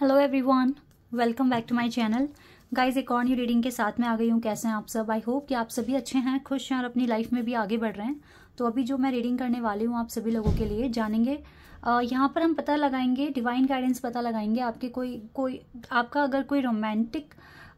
Hello everyone welcome back to my channel guys एक और new reading के साथ में आ गई हूँ कैसे हैं आप सब आई होप कि आप सभी अच्छे हैं खुश हैं और अपनी लाइफ में भी आगे बढ़ रहे हैं तो अभी जो मैं रीडिंग करने वाली हूँ आप सभी लोगों के लिए जानेंगे यहाँ पर हम पता लगाएंगे डिवाइन गाइडेंस पता लगाएंगे आपके कोई कोई आपका अगर कोई रोमांटिक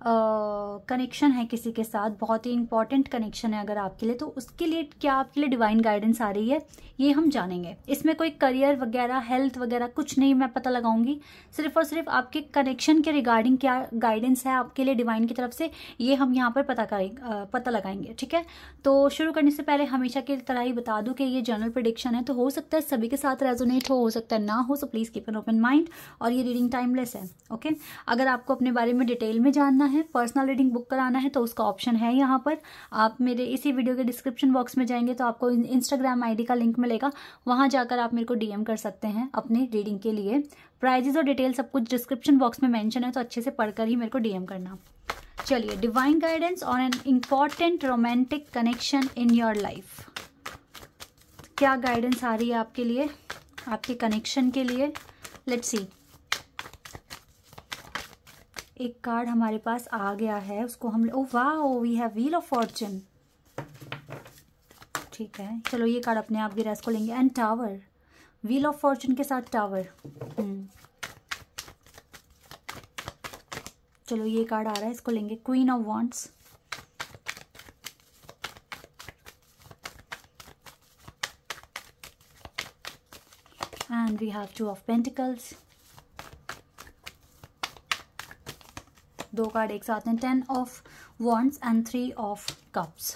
कनेक्शन है किसी के साथ बहुत ही इंपॉर्टेंट कनेक्शन है अगर आपके लिए तो उसके लिए क्या आपके लिए डिवाइन गाइडेंस आ रही है ये हम जानेंगे इसमें कोई करियर वगैरह हेल्थ वगैरह कुछ नहीं मैं पता लगाऊंगी सिर्फ और सिर्फ आपके कनेक्शन के रिगार्डिंग क्या गाइडेंस है आपके लिए डिवाइन की तरफ से ये हम यहाँ पर पता करें पता लगाएंगे ठीक है तो शुरू करने से पहले हमेशा की तरह ही बता दूँ कि ये जनरल प्रडिक्शन है तो हो सकता है सभी के साथ रेजोनेट हो हो सकता है ना हो so please keep an open mind और ये रीडिंग टाइमलेस है ओके अगर आपको अपने बारे में डिटेल में जानना है है पर्सनल रीडिंग बुक कराना है तो उसका ऑप्शन है यहाँ पर आप मेरे इसी वीडियो के डिस्क्रिप्शन बॉक्स में जाएंगे तो आपको इंस्टाग्राम आईडी का लिंक मिलेगा वहाँ जाकर आप मेरे को डीएम कर सकते हैं अपनी रीडिंग के लिए प्राइजेज और डिटेल सब कुछ डिस्क्रिप्शन बॉक्स में मैंशन है तो अच्छे से पढ़कर ही मेरे को डीएम करना चलिए divine guidance on an important romantic connection in your life क्या गाइडेंस आ रही है आपके लिए आपके कनेक्शन के लिए लेट्स सी एक कार्ड हमारे पास आ गया है उसको हम ओ वाह we have wheel of fortune ठीक है चलो ये कार्ड अपने आप गिरा इसको लेंगे and tower wheel of fortune के साथ टावर hmm. चलो ये कार्ड आ रहा है इसको लेंगे queen of wands and we have two of pentacles दो कार्ड एक साथ हैं ten of wands and three of cups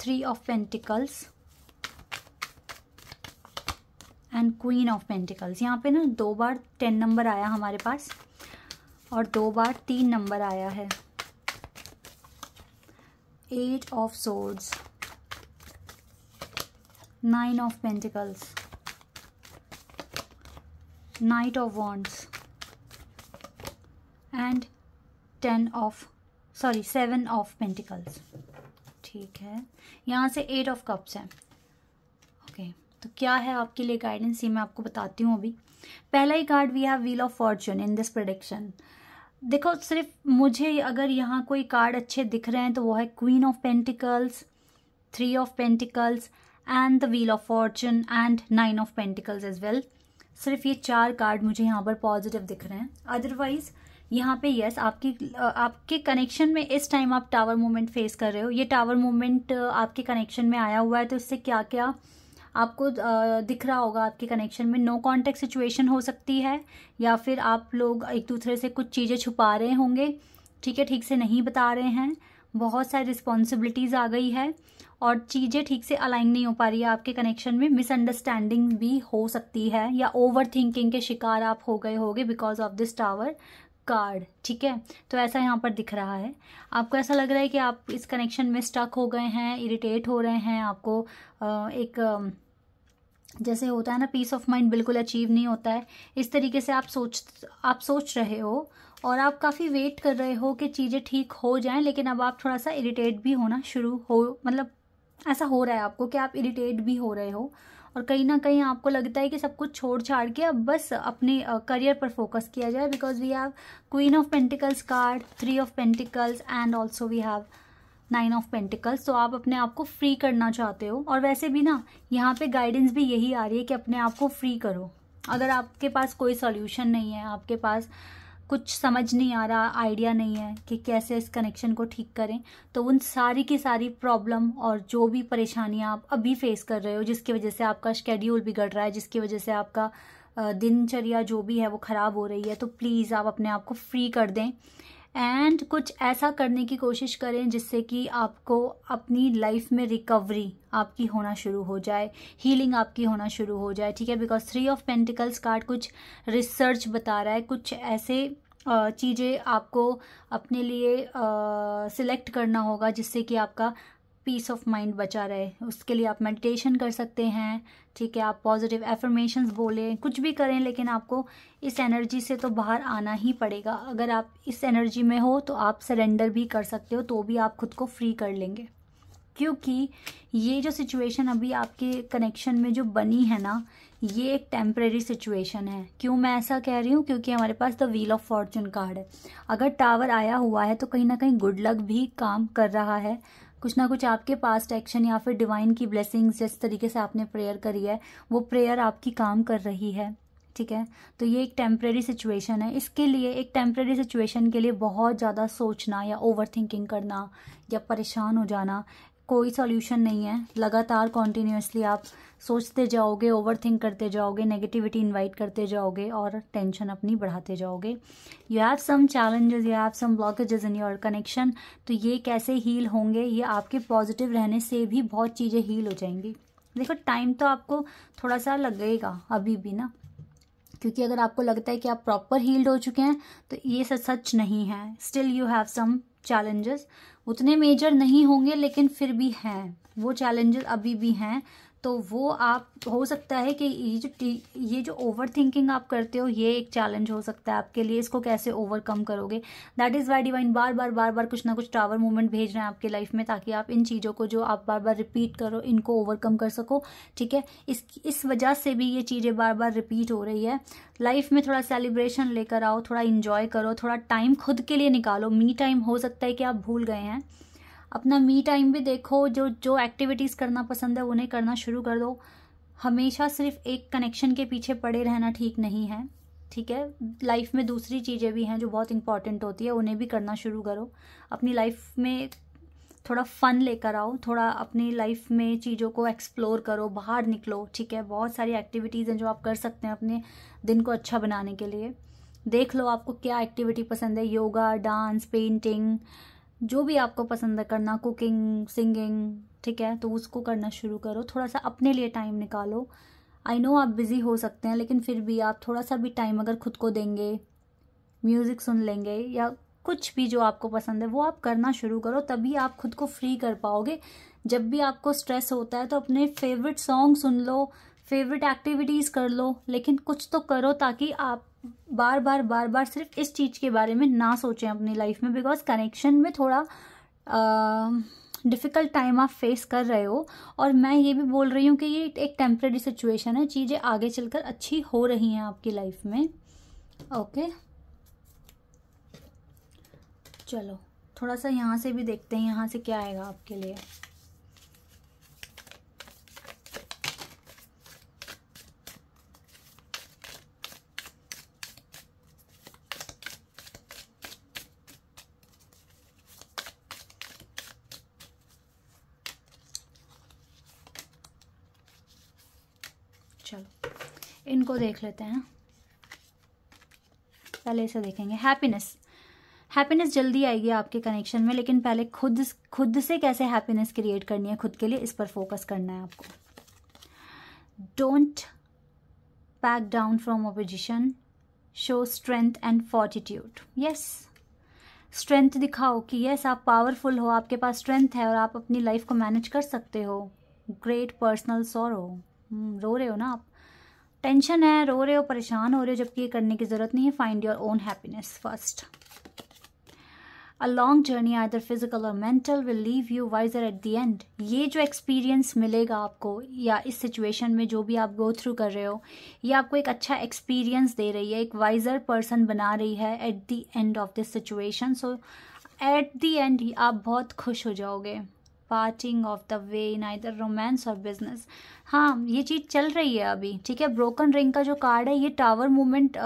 three of pentacles and queen of pentacles यहाँ पे ना दो बार टेन नंबर आया हमारे पास और दो बार तीन नंबर आया है eight of swords nine of pentacles knight of wands and ten of sorry seven of pentacles ठीक है यहाँ से एट ऑफ कप्स है ओके तो क्या है आपके लिए गाइडेंस ये मैं आपको बताती हूँ अभी पहला ही card we have wheel of fortune in this prediction देखो सिर्फ मुझे अगर यहाँ कोई कार्ड अच्छे दिख रहे हैं तो वो है queen of pentacles three of pentacles and the wheel of fortune and nine of pentacles as well सिर्फ ये चार कार्ड मुझे यहाँ पर पॉजिटिव दिख रहे हैं अदरवाइज़ यहाँ पे यस आपकी आपके कनेक्शन में इस टाइम आप टावर मूवमेंट फेस कर रहे हो ये टावर मूवमेंट आपके कनेक्शन में आया हुआ है तो इससे क्या क्या आपको दिख रहा होगा आपके कनेक्शन में नो कॉन्टेक्ट सिचुएशन हो सकती है या फिर आप लोग एक दूसरे से कुछ चीज़ें छुपा रहे होंगे ठीक है ठीक से नहीं बता रहे हैं बहुत सारी रिस्पॉन्सिबिलिटीज़ आ गई है और चीज़ें ठीक से अलाइन नहीं हो पा रही है आपके कनेक्शन में मिसअंडरस्टैंडिंग भी हो सकती है या ओवर थिंकिंग के शिकार आप हो गए होगे because of this tower card ठीक है तो ऐसा यहाँ पर दिख रहा है आपको ऐसा लग रहा है कि आप इस कनेक्शन में स्टक हो गए हैं इरिटेट हो रहे हैं आपको एक जैसे होता है ना पीस ऑफ माइंड बिल्कुल अचीव नहीं होता है इस तरीके से आप सोच आप सोच रहे हो और आप काफ़ी वेट कर रहे हो कि चीज़ें ठीक हो जाएं लेकिन अब आप थोड़ा सा इरिटेट भी होना शुरू हो मतलब ऐसा हो रहा है आपको कि आप इरिटेट भी हो रहे हो और कहीं ना कहीं आपको लगता है कि सब कुछ छोड़ छाड़ के अब बस अपने करियर पर फोकस किया जाए because we have queen of pentacles card three of pentacles and also we have nine of pentacles तो आप अपने आप को फ्री करना चाहते हो और वैसे भी ना यहाँ पे गाइडेंस भी यही आ रही है कि अपने आप को फ्री करो अगर आपके पास कोई सॉल्यूशन नहीं है आपके पास कुछ समझ नहीं आ रहा आइडिया नहीं है कि कैसे इस कनेक्शन को ठीक करें तो उन सारी की सारी प्रॉब्लम और जो भी परेशानियां आप अभी फेस कर रहे हो जिसकी वजह से आपका शेड्यूल बिगड़ रहा है जिसकी वजह से आपका दिनचर्या जो भी है वो ख़राब हो रही है तो प्लीज़ आप अपने आप को फ्री कर दें एंड कुछ ऐसा करने की कोशिश करें जिससे कि आपको अपनी लाइफ में रिकवरी आपकी होना शुरू हो जाए हीलिंग आपकी होना शुरू हो जाए ठीक है because three of pentacles card कुछ रिसर्च बता रहा है कुछ ऐसे चीज़ें आपको अपने लिए सिलेक्ट करना होगा जिससे कि आपका पीस ऑफ माइंड बचा रहे उसके लिए आप मेडिटेशन कर सकते हैं ठीक है आप पॉजिटिव एफर्मेशंस बोलें कुछ भी करें लेकिन आपको इस एनर्जी से तो बाहर आना ही पड़ेगा अगर आप इस एनर्जी में हो तो आप सरेंडर भी कर सकते हो तो भी आप खुद को फ्री कर लेंगे क्योंकि ये जो सिचुएशन अभी आपके कनेक्शन में जो बनी है ना ये एक टेम्प्रेरी सिचुएशन है क्यों मैं ऐसा कह रही हूँ क्योंकि हमारे पास the wheel of fortune card है अगर टावर आया हुआ है तो कहीं ना कहीं गुड लक भी काम कर रहा है कुछ ना कुछ आपके पास्ट एक्शन या फिर डिवाइन की ब्लेसिंग जिस तरीके से आपने प्रेयर करी है वो प्रेयर आपकी काम कर रही है ठीक है तो ये एक टेम्प्रेरी सिचुएशन है इसके लिए एक टेम्प्रेरी सिचुएशन के लिए बहुत ज़्यादा सोचना या ओवर थिंकिंग करना या परेशान हो जाना कोई सॉल्यूशन नहीं है लगातार कॉन्टीन्यूसली आप सोचते जाओगे ओवर थिंक करते जाओगे नेगेटिविटी इन्वाइट करते जाओगे और टेंशन अपनी बढ़ाते जाओगे you have some challenges you have some blockages in your connection तो ये कैसे हील होंगे ये आपके पॉजिटिव रहने से भी बहुत चीज़ें हील हो जाएंगी देखो टाइम तो आपको थोड़ा सा लगेगा अभी भी ना क्योंकि अगर आपको लगता है कि आप प्रॉपर हील्ड हो चुके हैं तो ये सच सच नहीं है still you have some challenges उतने मेजर नहीं होंगे लेकिन फिर भी हैं वो चैलेंजेस अभी भी हैं तो वो आप हो सकता है कि ये जो ये जो ओवर थिंकिंग आप करते हो ये एक चैलेंज हो सकता है आपके लिए इसको कैसे ओवरकम करोगे दैट इज़ वाई डिवाइन बार बार बार बार कुछ ना कुछ टावर मूवमेंट भेज रहे हैं आपके लाइफ में ताकि आप इन चीज़ों को जो आप बार बार रिपीट करो इनको ओवरकम कर सको ठीक है इस इस वजह से भी ये चीज़ें बार बार रिपीट हो रही है लाइफ में थोड़ा सेलिब्रेशन लेकर आओ थोड़ा इन्जॉय करो थोड़ा टाइम खुद के लिए निकालो मी टाइम हो सकता है कि आप भूल गए हैं अपना मी टाइम भी देखो जो जो एक्टिविटीज़ करना पसंद है उन्हें करना शुरू कर दो हमेशा सिर्फ एक कनेक्शन के पीछे पड़े रहना ठीक नहीं है ठीक है लाइफ में दूसरी चीज़ें भी हैं जो बहुत इंपॉर्टेंट होती है उन्हें भी करना शुरू करो अपनी लाइफ में थोड़ा फन लेकर आओ थोड़ा अपनी लाइफ में चीज़ों को एक्सप्लोर करो बाहर निकलो ठीक है बहुत सारी एक्टिविटीज़ हैं जो आप कर सकते हैं अपने दिन को अच्छा बनाने के लिए देख लो आपको क्या एक्टिविटी पसंद है योगा डांस पेंटिंग जो भी आपको पसंद है करना कुकिंग सिंगिंग ठीक है तो उसको करना शुरू करो थोड़ा सा अपने लिए टाइम निकालो आई नो आप बिज़ी हो सकते हैं लेकिन फिर भी आप थोड़ा सा भी टाइम अगर खुद को देंगे म्यूज़िक सुन लेंगे या कुछ भी जो आपको पसंद है वो आप करना शुरू करो तभी आप खुद को फ्री कर पाओगे जब भी आपको स्ट्रेस होता है तो अपने फेवरेट सॉन्ग सुन लो फेवरेट एक्टिविटीज़ कर लो लेकिन कुछ तो करो ताकि आप बार बार बार बार सिर्फ इस चीज़ के बारे में ना सोचें अपनी लाइफ में बिकॉज कनेक्शन में थोड़ा डिफ़िकल्ट टाइम आप फेस कर रहे हो और मैं ये भी बोल रही हूँ कि ये एक टेम्प्रेरी सिचुएशन है चीज़ें आगे चलकर अच्छी हो रही हैं आपकी लाइफ में ओके okay? चलो थोड़ा सा यहाँ से भी देखते हैं यहाँ से क्या आएगा आपके लिए चलो इनको देख लेते हैं पहले इसे देखेंगे हैप्पीनेस हैप्पीनेस जल्दी आएगी आपके कनेक्शन में लेकिन पहले खुद खुद से कैसे हैप्पीनेस क्रिएट करनी है खुद के लिए इस पर फोकस करना है आपको don't back down from opposition show strength and fortitude yes strength दिखाओ कि यस आप पावरफुल हो आपके पास स्ट्रेंथ है और आप अपनी लाइफ को मैनेज कर सकते हो ग्रेट पर्सनल सॉरो हम्म, रो रहे हो ना आप टेंशन है रो रहे हो परेशान हो रहे हो जबकि ये करने की ज़रूरत नहीं है find your own happiness first a long journey either physical or mental will leave you wiser at the end ये जो एक्सपीरियंस मिलेगा आपको या इस सिचुएशन में जो भी आप गो थ्रू कर रहे हो ये आपको एक अच्छा एक्सपीरियंस दे रही है एक वाइजर पर्सन बना रही है at the end of this situation so at the end आप बहुत खुश हो जाओगे parting of the way in either romance or business हाँ ये चीज़ चल रही है अभी ठीक है ब्रोकन रिंग का जो कार्ड है ये टावर मूवमेंट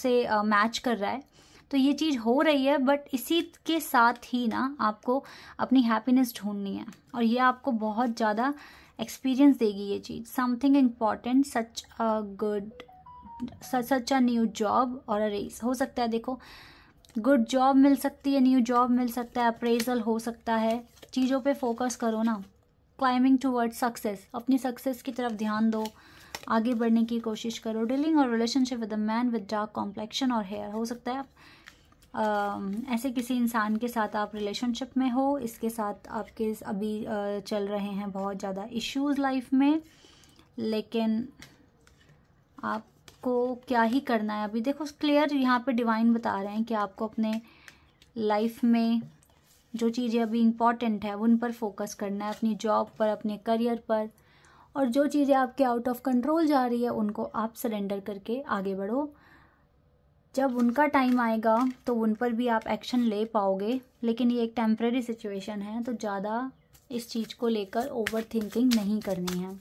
से मैच कर रहा है तो ये चीज़ हो रही है बट इसी के साथ ही ना आपको अपनी हैप्पीनेस ढूंढनी है और ये आपको बहुत ज़्यादा एक्सपीरियंस देगी ये चीज़ something important such a good such a new job or a race हो सकता है देखो गुड जॉब मिल सकती है न्यू जॉब मिल सकता है अप्रेजल हो सकता है चीज़ों पे फोकस करो ना क्लाइंबिंग टूवर्ड सक्सेस अपनी सक्सेस की तरफ ध्यान दो आगे बढ़ने की कोशिश करो dealing or relationship with a man with dark complexion or hair हो सकता है आप आ, ऐसे किसी इंसान के साथ आप रिलेशनशिप में हो इसके साथ आपके अभी चल रहे हैं बहुत ज़्यादा इश्यूज़ लाइफ में लेकिन आपको क्या ही करना है अभी देखो क्लियर यहाँ पे डिवाइन बता रहे हैं कि आपको अपने लाइफ में जो चीज़ें अभी इम्पॉर्टेंट है उन पर फोकस करना है अपनी जॉब पर अपने करियर पर और जो चीज़ें आपके आउट ऑफ कंट्रोल जा रही है उनको आप सरेंडर करके आगे बढ़ो जब उनका टाइम आएगा तो उन पर भी आप एक्शन ले पाओगे लेकिन ये एक टेम्प्रेरी सिचुएशन है तो ज़्यादा इस चीज़ को लेकर ओवर थिंकिंग नहीं करनी है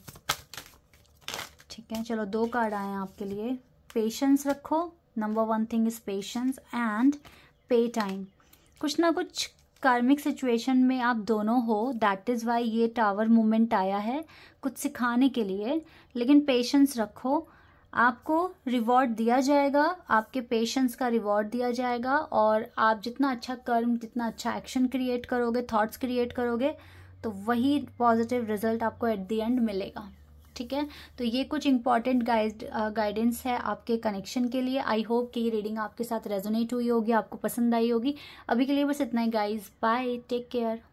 ठीक है चलो दो कार्ड आए हैं आपके लिए पेशेंस रखो number one thing is patience and pay time कुछ ना कुछ कार्मिक सिचुएशन में आप दोनों हो दैट इज़ वाई ये टावर मूवमेंट आया है कुछ सिखाने के लिए लेकिन पेशेंस रखो आपको रिवॉर्ड दिया जाएगा आपके पेशेंस का रिवॉर्ड दिया जाएगा और आप जितना अच्छा कर्म जितना अच्छा एक्शन क्रिएट करोगे थॉट्स क्रिएट करोगे तो वही पॉजिटिव रिजल्ट आपको एट द एंड मिलेगा ठीक है तो ये कुछ इंपॉर्टेंट गाइड गाइडेंस है आपके कनेक्शन के लिए आई होप कि ये रीडिंग आपके साथ रेजोनेट हुई होगी आपको पसंद आई होगी अभी के लिए बस इतना ही गाइज बाय टेक केयर